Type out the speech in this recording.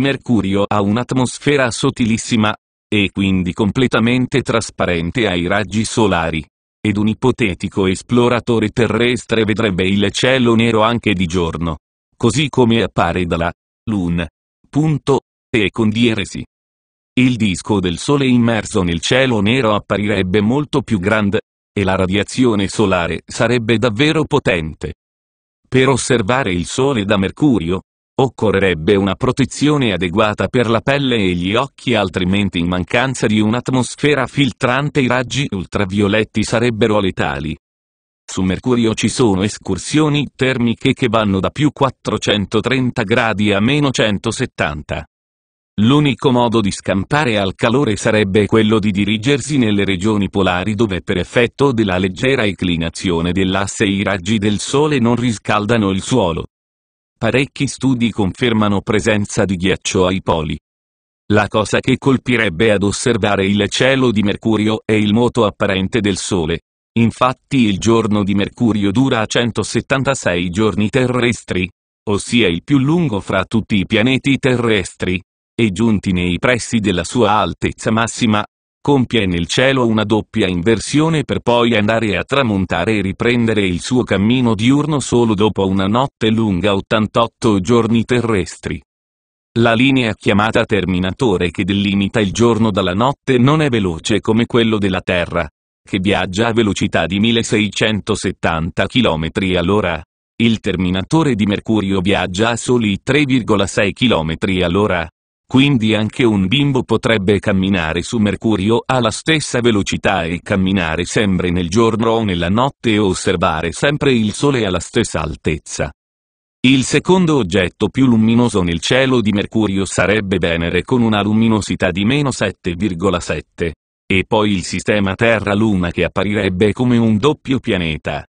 Mercurio ha un'atmosfera sottilissima, e quindi completamente trasparente ai raggi solari. Ed un ipotetico esploratore terrestre vedrebbe il cielo nero anche di giorno. Così come appare dalla Luna. Punto. E con dieresi. Il disco del Sole immerso nel cielo nero apparirebbe molto più grande, e la radiazione solare sarebbe davvero potente. Per osservare il Sole da Mercurio, Occorrerebbe una protezione adeguata per la pelle e gli occhi altrimenti in mancanza di un'atmosfera filtrante i raggi ultravioletti sarebbero letali. Su Mercurio ci sono escursioni termiche che vanno da più 430 gradi a meno 170. L'unico modo di scampare al calore sarebbe quello di dirigersi nelle regioni polari dove per effetto della leggera inclinazione dell'asse i raggi del Sole non riscaldano il suolo. Parecchi studi confermano presenza di ghiaccio ai poli. La cosa che colpirebbe ad osservare il cielo di Mercurio è il moto apparente del Sole. Infatti il giorno di Mercurio dura 176 giorni terrestri, ossia il più lungo fra tutti i pianeti terrestri, e giunti nei pressi della sua altezza massima, compie nel cielo una doppia inversione per poi andare a tramontare e riprendere il suo cammino diurno solo dopo una notte lunga 88 giorni terrestri. La linea chiamata Terminatore che delimita il giorno dalla notte non è veloce come quello della Terra, che viaggia a velocità di 1670 km all'ora. Il Terminatore di Mercurio viaggia a soli 3,6 km all'ora quindi anche un bimbo potrebbe camminare su Mercurio alla stessa velocità e camminare sempre nel giorno o nella notte e osservare sempre il Sole alla stessa altezza. Il secondo oggetto più luminoso nel cielo di Mercurio sarebbe Venere con una luminosità di meno 7,7. E poi il sistema Terra-Luna che apparirebbe come un doppio pianeta.